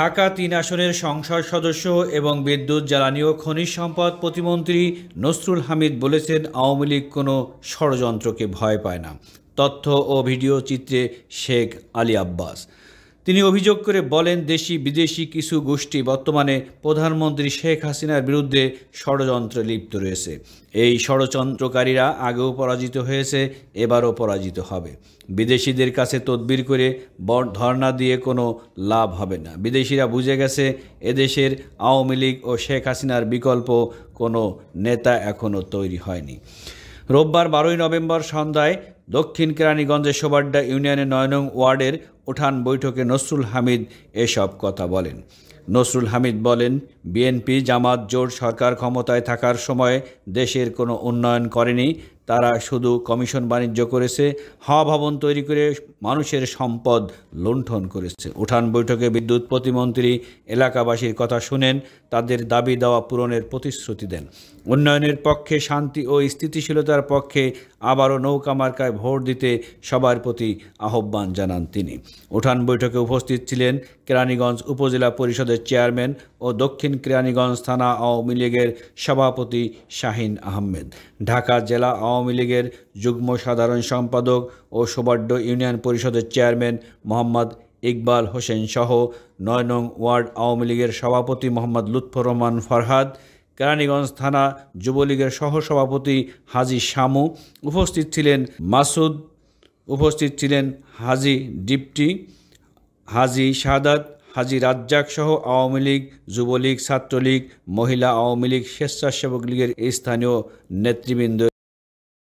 ঢাকা তিন আসনের সংসদ সদস্য এবং বিদ্যুৎ জ্বালানি ও খনিজ সম্পদ প্রতিমন্ত্রী নসরুল হামিদ বলেছেন আওয়ামী লীগ কোনো ষড়যন্ত্রকে ভয় পায় না তথ্য ও ভিডিও চিত্রে শেখ আলী আব্বাস তিনি অভিযোগ করে বলেন দেশি বিদেশি কিছু গোষ্ঠী বর্তমানে প্রধানমন্ত্রী শেখ হাসিনার বিরুদ্ধে ষড়যন্ত্রে লিপ্ত রয়েছে এই ষড়যন্ত্রকারীরা আগেও পরাজিত হয়েছে এবারও পরাজিত হবে বিদেশিদের কাছে তদবির করে ধর্ণা দিয়ে কোনো লাভ হবে না বিদেশিরা বুঝে গেছে এদেশের আওয়ামী লীগ ও শেখ হাসিনার বিকল্প কোনো নেতা এখনও তৈরি হয়নি রোববার বারোই নভেম্বর সন্ধ্যায় দক্ষিণ কেরানীগঞ্জের সোবাড্ডা ইউনিয়নের নয়নং ওয়ার্ডের উঠান বৈঠকে নসরুল হামিদ এসব কথা বলেন নসরুল হামিদ বলেন বিএনপি জামাত জোট সরকার ক্ষমতায় থাকার সময় দেশের কোনো উন্নয়ন করেনি তারা শুধু কমিশন বাণিজ্য করেছে হাওয়া ভবন তৈরি করে মানুষের সম্পদ লুণ্ঠন করেছে উঠান বৈঠকে বিদ্যুৎ প্রতিমন্ত্রী এলাকাবাসীর কথা শুনেন তাদের দাবি দেওয়া পূরণের প্রতিশ্রুতি দেন উন্নয়নের পক্ষে শান্তি ও স্থিতিশীলতার পক্ষে আবারও নৌকা মার্কায় ভোট দিতে সবার প্রতি আহ্বান জানান তিনি উঠান বৈঠকে উপস্থিত ছিলেন কেরানীগঞ্জ উপজেলা পরিষদের চেয়ারম্যান ও দক্ষিণ কেরানীগঞ্জ থানা আওয়ামী লীগের সভাপতি শাহিন আহমেদ ঢাকা জেলা আওয়ামী লীগের যুগ্ম সাধারণ সম্পাদক ও সোবাড্ড ইউনিয়ন পরিষদের চেয়ারম্যান মোহাম্মদ ইকবাল হোসেন সহ নয় নং ওয়ার্ড আওয়ামী লীগের সভাপতি মোহাম্মদ লুৎফর রহমান ফরহাদ কেরানীগঞ্জ থানা যুবলীগের সহসভাপতি হাজি শামু উপস্থিত ছিলেন মাসুদ উপস্থিত ছিলেন হাজি ডিপটি হাজি শাহাদাত হাজি রাজ্জাক সহ আওয়ামী লীগ যুবলীগ ছাত্রলীগ মহিলা আওয়ামী লীগ স্বেচ্ছাসেবক লীগের স্থানীয় নেতৃবৃন্দ